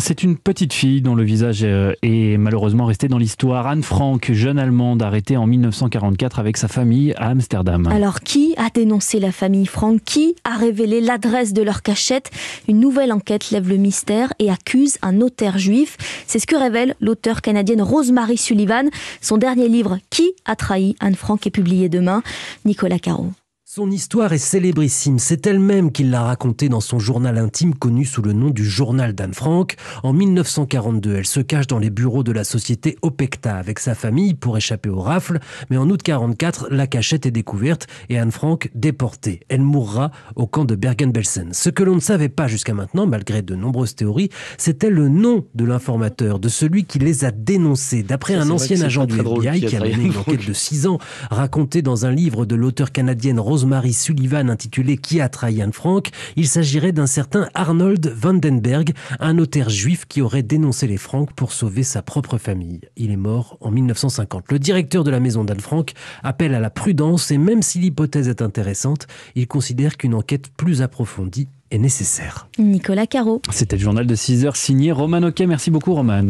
C'est une petite fille dont le visage euh, est malheureusement resté dans l'histoire. Anne Frank, jeune Allemande arrêtée en 1944 avec sa famille à Amsterdam. Alors qui a dénoncé la famille Frank Qui a révélé l'adresse de leur cachette Une nouvelle enquête lève le mystère et accuse un notaire juif. C'est ce que révèle l'auteur canadienne Rosemary Sullivan. Son dernier livre, Qui a trahi Anne Frank, est publié demain. Nicolas Caro. Son histoire est célébrissime, c'est elle-même qui l'a racontée dans son journal intime connu sous le nom du Journal d'Anne Frank. En 1942, elle se cache dans les bureaux de la société Opecta avec sa famille pour échapper aux rafles, mais en août 44, la cachette est découverte et Anne Frank déportée. Elle mourra au camp de Bergen-Belsen. Ce que l'on ne savait pas jusqu'à maintenant, malgré de nombreuses théories, c'était le nom de l'informateur, de celui qui les a dénoncés. D'après un ancien agent du FBI qui a mené une enquête de 6 ans, racontée dans un livre de l'auteur canadienne Rose marie Sullivan intitulé Qui a trahi Anne Frank Il s'agirait d'un certain Arnold Vandenberg, un notaire juif qui aurait dénoncé les Francs pour sauver sa propre famille. Il est mort en 1950. Le directeur de la maison d'Anne Frank appelle à la prudence et même si l'hypothèse est intéressante, il considère qu'une enquête plus approfondie est nécessaire. Nicolas Caro. C'était le journal de 6 heures signé Roman Oquet. Merci beaucoup Roman.